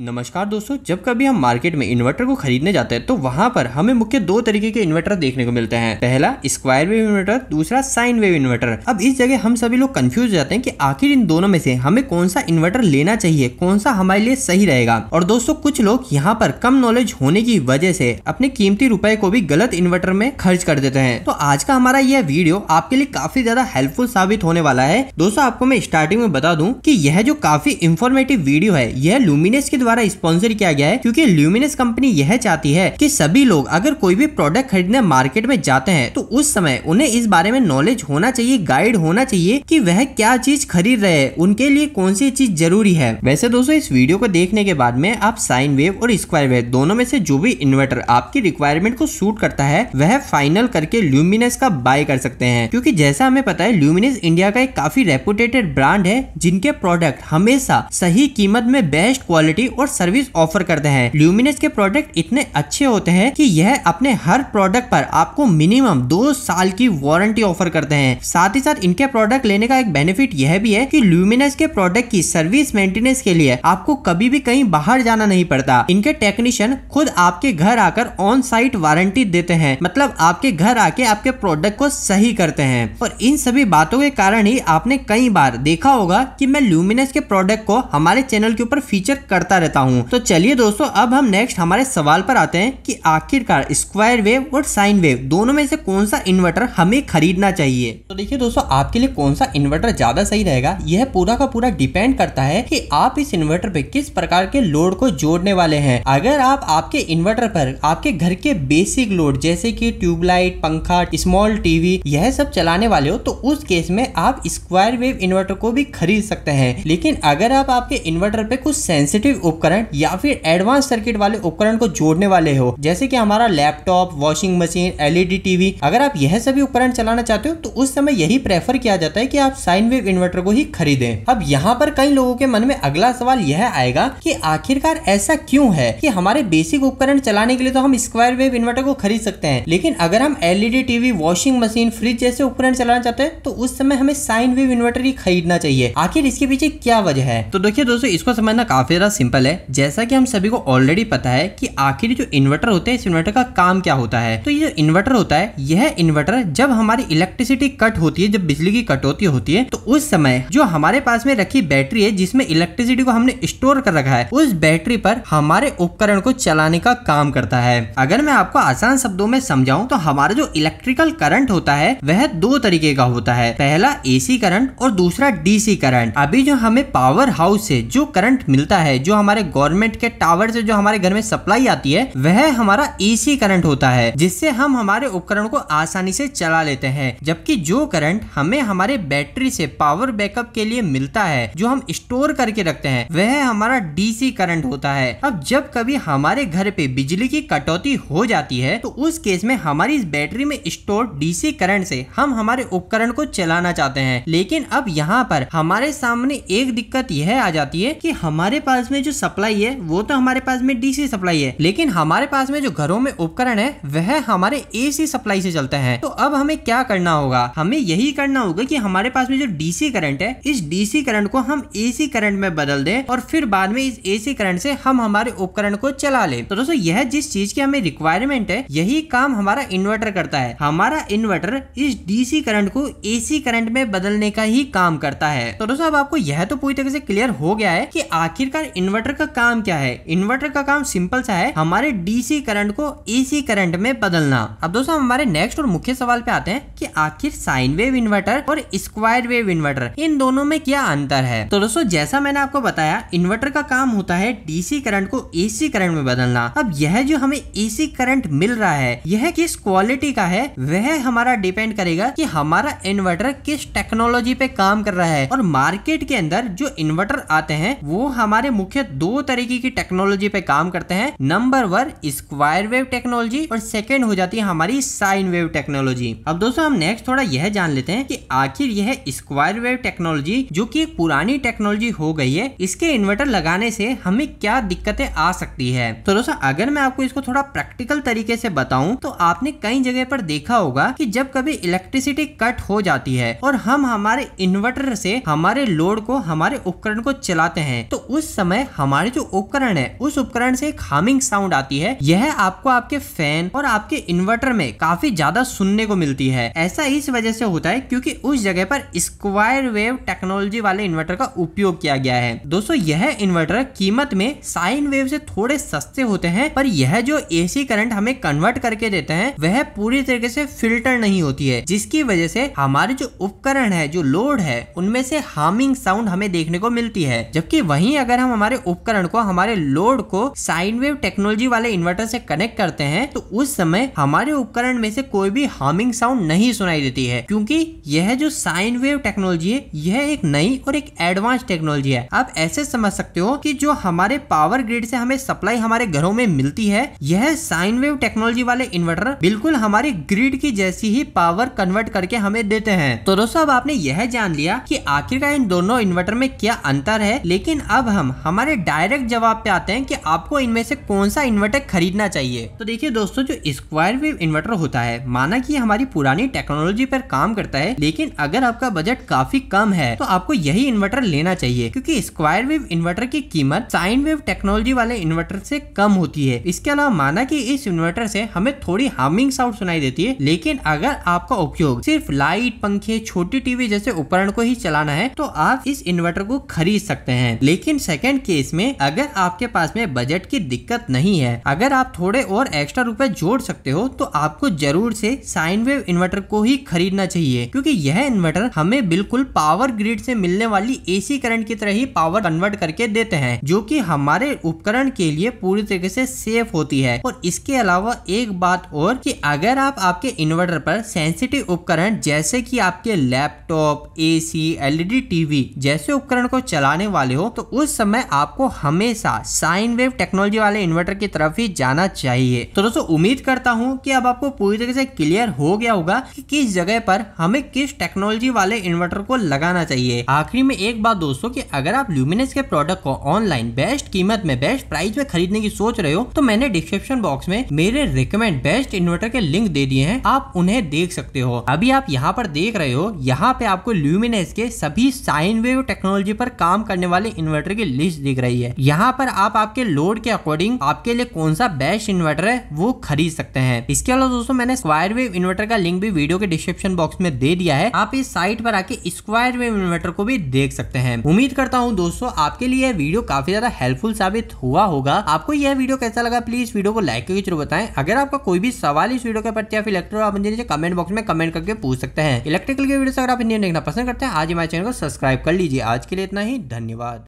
नमस्कार दोस्तों जब कभी हम मार्केट में इन्वर्टर को खरीदने जाते हैं तो वहां पर हमें मुख्य दो तरीके के इन्वर्टर देखने को मिलते हैं पहला स्क्वायर वेव इन्वर्टर दूसरा साइन वेव इन्वर्टर अब इस जगह हम सभी लोग कंफ्यूज जाते हैं कि आखिर इन दोनों में से हमें कौन सा इन्वर्टर लेना चाहिए कौन सा हमारे लिए सही रहेगा और दोस्तों कुछ लोग यहाँ पर कम नॉलेज होने की वजह से अपने कीमती रुपए को भी गलत इन्वर्टर में खर्च कर देते हैं तो आज का हमारा यह वीडियो आपके लिए काफी ज्यादा हेल्पफुल साबित होने वाला है दोस्तों आपको मैं स्टार्टिंग में बता दूँ की यह जो काफी इन्फॉर्मेटिव वीडियो है यह लुमिनेस के द्वारा स्पॉन्सर किया गया है क्योंकि ल्यूमिनस कंपनी यह चाहती है कि सभी लोग अगर कोई भी प्रोडक्ट खरीदने मार्केट में जाते हैं तो उस समय उन्हें इस बारे में नॉलेज होना चाहिए गाइड होना चाहिए कि वह क्या चीज खरीद रहे हैं उनके लिए कौन सी चीज जरूरी है वैसे दोस्तों इस वीडियो को देखने के बाद में आप साइन वेव और स्क्वायर वेव दोनों में से जो भी इन्वर्टर आपकी रिक्वायरमेंट को सूट करता है वह फाइनल करके ल्यूमिनस का बाय कर सकते हैं क्योंकि जैसा हमें पता है ल्यूमिनस इंडिया का एक काफी रेपुटेटेड ब्रांड है जिनके प्रोडक्ट हमेशा सही कीमत में बेस्ट क्वालिटी और सर्विस ऑफर करते हैं ल्यूमिनस के प्रोडक्ट इतने अच्छे होते हैं कि यह अपने हर प्रोडक्ट पर आपको मिनिमम दो साल की वारंटी ऑफर करते हैं साथ ही साथ इनके प्रोडक्ट लेने का एक बेनिफिट यह भी है कि ल्यूमिनस के प्रोडक्ट की सर्विस मेंटेनेंस के लिए आपको कभी भी कहीं बाहर जाना नहीं पड़ता इनके टेक्नीशियन खुद आपके घर आकर ऑन साइट वारंटी देते हैं मतलब आपके घर आके आपके प्रोडक्ट को सही करते हैं और इन सभी बातों के कारण ही आपने कई बार देखा होगा की मैं ल्यूमिनस के प्रोडक्ट को हमारे चैनल के ऊपर फीचर करता रहता हूँ तो चलिए दोस्तों अब हम नेक्स्ट हमारे सवाल पर आते हैं कि आखिरकार स्क्वायर वेव और साइन वेव दोनों में से कौन सा इन्वर्टर हमें खरीदना चाहिए तो देखिए दोस्तों आपके लिए कौन सा इन्वर्टर ज्यादा सही रहेगा यह पूरा का पूरा डिपेंड करता है कि आप इस इन्वर्टर पे किस प्रकार के लोड को जोड़ने वाले हैं अगर आप आपके इन्वर्टर पर आपके घर के बेसिक लोड जैसे की ट्यूबलाइट पंखा स्मॉल टीवी यह सब चलाने वाले हो तो उस केस में आप स्क्वायर वेव इन्वर्टर को भी खरीद सकते हैं लेकिन अगर आप आपके इन्वर्टर पे कुछ सेंसिटिव उपकरण या फिर एडवांस सर्किट वाले उपकरण को जोड़ने वाले हो जैसे कि हमारा laptop washing machine LED TV अगर आप यह सभी उपकरण चलाना चाहते हो तो उस समय यही प्रेफर किया जाता है कि आप साइन वेव इन्वर्टर को ही खरीदें अब यहाँ पर कई लोगों के मन में अगला सवाल यह आएगा कि आखिरकार ऐसा क्यों है कि हमारे बेसिक उपकरण चलाने के लिए तो हम स्क्वायर वेव इन्वर्टर को खरीद सकते हैं लेकिन अगर हम LED TV washing machine fridge जैसे उपकरण चलाना चाहते हैं तो उस समय हमें साइन वेव इन्वर्टर ही खरीदना चाहिए आखिर इसके पीछे क्या वजह है तो देखिए दोस्तों इसको समझना काफी ज्यादा सिंपल सिंपल है जैसा कि हम सभी को ऑलरेडी पता है कि आखिर जो इन्वर्टर होते हैं इस इन्वर्टर का काम क्या होता है तो ये जो इन्वर्टर होता है यह इन्वर्टर जब हमारी इलेक्ट्रिसिटी कट होती है जब बिजली की कटौती होती है तो उस समय जो हमारे पास में रखी बैटरी है जिसमें इलेक्ट्रिसिटी को हमने स्टोर कर रखा है उस बैटरी पर हमारे उपकरण को चलाने का काम करता है अगर मैं आपको आसान शब्दों में समझाऊं तो हमारा जो इलेक्ट्रिकल करंट होता है वह दो तरीके का होता है पहला एसी करंट और दूसरा डीसी करंट अभी जो हमें पावर हाउस से जो करंट मिलता है जो हमारे हमारे गवर्नमेंट के टावर से जो हमारे घर में सप्लाई आती है वह हमारा एसी करंट होता है जिससे हम हमारे उपकरण को आसानी से चला लेते हैं जबकि जो करंट हमें हमारे बैटरी से पावर बैकअप के लिए मिलता है जो हम स्टोर करके रखते हैं वह हमारा डीसी करंट होता है अब जब कभी हमारे घर पे बिजली की कटौती हो जाती है तो उस केस में हमारी इस बैटरी में स्टोर डीसी करंट से हम हमारे उपकरण को चलाना चाहते हैं लेकिन अब यहाँ पर हमारे सामने एक दिक्कत यह आ जाती है कि हमारे पास में जो सप्लाई है वो तो हमारे पास में डीसी सप्लाई है लेकिन हमारे पास में जो घरों में उपकरण है वह हमारे एसी सप्लाई से चलते हैं तो अब हमें क्या करना होगा हमें यही करना होगा कि हमारे पास में जो डीसी करंट है इस डीसी करंट को हम एसी करंट में बदल दें और फिर बाद में इस एसी करंट से हम हमारे उपकरण को चला ले तो दोस्तों यह जिस चीज की हमें रिक्वायरमेंट है यही काम हमारा इन्वर्टर करता है हमारा इन्वर्टर इस डीसी करंट को एसी करंट में बदलने का ही काम करता है तो दोस्तों अब आपको यह तो पूरी तरह से क्लियर हो गया है की आखिरकार इन्वर्टर इन्वर्टर का काम क्या है इन्वर्टर का काम सिंपल सा है हमारे डीसी करंट को एसी करंट में बदलना अब दोस्तों हमारे नेक्स्ट और मुख्य सवाल पे आते हैं कि आखिर साइन वेव इन्वर्टर और स्क्वायर वेव इन्वर्टर इन दोनों में क्या अंतर है तो दोस्तों जैसा मैंने आपको बताया इन्वर्टर का काम होता है डीसी करंट को एसी करंट में बदलना अब यह जो हमें एसी करंट मिल रहा है यह किस क्वालिटी का है वह हमारा डिपेंड करेगा कि हमारा इन्वर्टर किस टेक्नोलॉजी पे काम कर रहा है और मार्केट के अंदर जो इन्वर्टर आते हैं वो हमारे मुख्य दो तरीके की टेक्नोलॉजी पे काम करते हैं number one square wave technology और सेकेंड हो जाती है हमारी साइन वेव टेक्नोलॉजी अब दोस्तों हम नेक्स्ट थोड़ा यह जान लेते हैं कि आखिर यह स्क्वायर वेव टेक्नोलॉजी जो कि पुरानी टेक्नोलॉजी हो गई है इसके इन्वर्टर लगाने से हमें क्या दिक्कतें आ सकती है तो दोस्तों अगर मैं आपको इसको थोड़ा प्रैक्टिकल तरीके से बताऊं तो आपने कई जगह पर देखा होगा कि जब कभी इलेक्ट्रिसिटी कट हो जाती है और हम हमारे इन्वर्टर से हमारे लोड को हमारे उपकरण को चलाते हैं तो उस समय हम हमारे जो उपकरण है उस उपकरण से एक हामिंग साउंड आती है यह आपको आपके फैन और आपके इन्वर्टर में काफी ज्यादा सुनने को मिलती है ऐसा इस वजह से होता है क्योंकि उस जगह पर स्क्वायर वेव टेक्नोलॉजी वाले इन्वर्टर का उपयोग किया गया है दोस्तों यह इन्वर्टर कीमत में साइन वेव से थोड़े सस्ते होते हैं पर यह जो एसी करंट हमें कन्वर्ट करके देते हैं वह पूरी तरीके से फिल्टर नहीं होती है जिसकी वजह से हमारे जो उपकरण है जो लोड है उनमें से हार्मिंग साउंड हमें देखने को मिलती है जबकि वहीं अगर हम हमारे उपकरण को हमारे लोड को साइन वेव टेक्नोलॉजी वाले इन्वर्टर से कनेक्ट करते हैं तो उस समय हमारे उपकरण में से कोई भी हार्मिंग साउंड नहीं सुनाई देती है क्योंकि यह जो साइन वेव टेक्नोलॉजी है यह एक नई और एक एडवांस टेक्नोलॉजी है आप ऐसे समझ सकते हो कि जो हमारे पावर ग्रिड से हमें सप्लाई हमारे घरों में मिलती है यह साइन वेव टेक्नोलॉजी वाले इन्वर्टर बिल्कुल हमारे ग्रिड की जैसी ही पावर कन्वर्ट करके हमें देते हैं तो दोस्तों अब आपने यह जान लिया कि आखिरकार इन दोनों इन्वर्टर में क्या अंतर है लेकिन अब हम हमारे डायरेक्ट जवाब पे आते हैं कि आपको इनमें से कौन सा इन्वर्टर खरीदना चाहिए तो देखिए दोस्तों जो स्क्वायर वेव इन्वर्टर होता है माना कि हमारी पुरानी टेक्नोलॉजी पर काम करता है लेकिन अगर आपका बजट काफी कम है तो आपको यही इन्वर्टर लेना चाहिए क्योंकि स्क्वायर वेव इन्वर्टर की कीमत साइन वेव टेक्नोलॉजी वाले इन्वर्टर से कम होती है इसके अलावा माना कि इस इन्वर्टर से हमें थोड़ी हार्मिंग साउंड सुनाई देती है लेकिन अगर आपका उपयोग सिर्फ लाइट पंखे छोटी टीवी जैसे उपकरण को ही चलाना है तो आप इस इन्वर्टर को खरीद सकते हैं लेकिन सेकेंड केस इसमें अगर आपके पास में बजट की दिक्कत नहीं है अगर आप थोड़े और एक्स्ट्रा रुपए जोड़ सकते हो तो आपको जरूर से साइन वेव इन्वर्टर को ही खरीदना चाहिए क्योंकि यह इन्वर्टर हमें बिल्कुल पावर ग्रिड से मिलने वाली एसी करंट की तरह ही पावर कन्वर्ट करके देते हैं जो कि हमारे उपकरण के लिए पूरी तरीके से सेफ होती है और इसके अलावा एक बात और कि अगर आप आपके इन्वर्टर पर सेंसिटिव उपकरण जैसे कि आपके लैपटॉप एसी एलईडी टीवी जैसे उपकरण को चलाने वाले हो तो उस समय आपको आपको हमेशा साइन वेव टेक्नोलॉजी वाले इन्वर्टर की तरफ ही जाना चाहिए तो दोस्तों उम्मीद करता हूँ कि अब आपको पूरी तरह से क्लियर हो गया होगा कि किस जगह पर हमें किस टेक्नोलॉजी वाले इन्वर्टर को लगाना चाहिए आखिरी में एक बात दोस्तों की अगर आप ल्यूमिनेस के प्रोडक्ट को ऑनलाइन बेस्ट कीमत में बेस्ट प्राइस में खरीदने की सोच रहे हो तो मैंने डिस्क्रिप्शन बॉक्स में मेरे रिकमेंड बेस्ट इन्वर्टर के लिंक दे दिए हैं आप उन्हें देख सकते हो अभी आप यहाँ पर देख रहे हो यहाँ पे आपको ल्यूमिनेस के सभी साइन वेव टेक्नोलॉजी पर काम करने वाले इन्वर्टर की लिस्ट दिख रही चाहिए यहाँ पर आप आपके लोड के अकॉर्डिंग आपके लिए कौन सा बेस्ट इन्वर्टर है वो खरीद सकते हैं इसके अलावा दोस्तों मैंने स्क्वायर वेव इन्वर्टर का लिंक भी वीडियो के डिस्क्रिप्शन बॉक्स में दे दिया है आप इस साइट पर आके स्क्वायर वेव इन्वर्टर को भी देख सकते हैं उम्मीद करता हूँ दोस्तों आपके लिए वीडियो काफी ज्यादा हेल्पफुल साबित हुआ होगा आपको यह वीडियो कैसा लगा प्लीज वीडियो को लाइक करके जरूर बताएं अगर आपका कोई भी सवाल इस वीडियो के प्रति या फिर इलेक्ट्रो आप नीचे कमेंट बॉक्स में कमेंट करके पूछ सकते हैं इलेक्ट्रिकल के वीडियो अगर आप इंडियन देखना पसंद करते हैं आज हमारे चैनल को सब्सक्राइब कर लीजिए आज के लिए इतना ही धन्यवाद